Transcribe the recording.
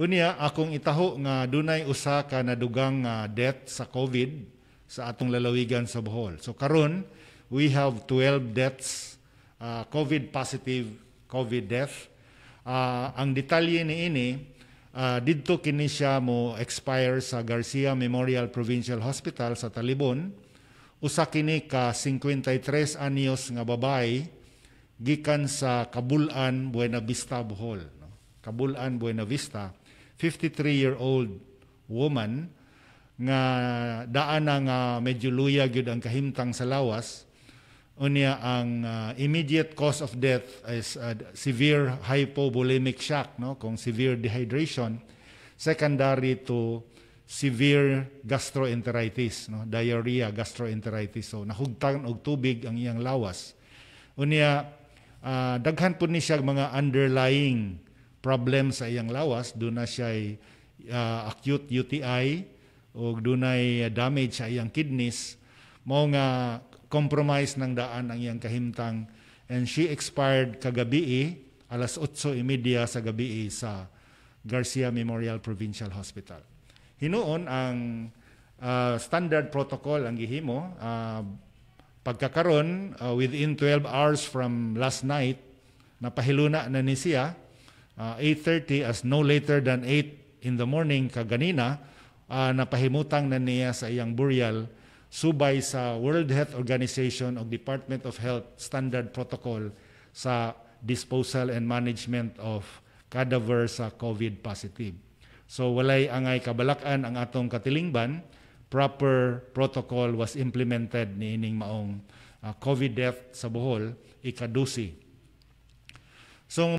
Unya akong itaho nga dunay usa ka dugang uh, ah, death sa COVID sa atong lalawigan sa Bohol. So karon we have 12 deaths uh, COVID positive COVID death. Uh, ang detalye ni ini uh, didto kini siya mo expire sa Garcia Memorial Provincial Hospital sa Talibon. Usa kini ka 53 anyos nga babay gikan sa Kabulan, Buena Vista, Bohol. Kabulan, Buena Vista 53-year-old woman nga daan nga medyo luya gyud ang kahimtang sa lawas unya ang uh, immediate cause of death is uh, severe hypovolemic shock no kung severe dehydration secondary to severe gastroenteritis no diarrhea gastroenteritis so nahugtan og tubig ang iyang lawas unya uh, daghan pud ni siya mga underlying problem sa iyang lawas, doon na siya ay uh, acute UTI o doon ay ah, damage sa iyang kidneys, mo nga compromise ng daan ang iyang kahimtang and she expired kagabi eh, alas 8:30 e sa gabi eh, sa Garcia Memorial Provincial Hospital. Hinoon ang uh, standard protocol ang gihimo uh, pagkakaron uh, within 12 hours from last night napahiluna na ni siya uh, ah, 8.30 as no later than 8 in the morning kaganina, uh, napahimutang na niya sa iyang burial subay sa World Health Organization o Department of Health Standard Protocol sa disposal and management of cadaver sa COVID positive. So walay angay kabalakan ang atong katilingban, proper protocol was implemented ni ining maong uh, COVID death sa Bohol ikadusi. So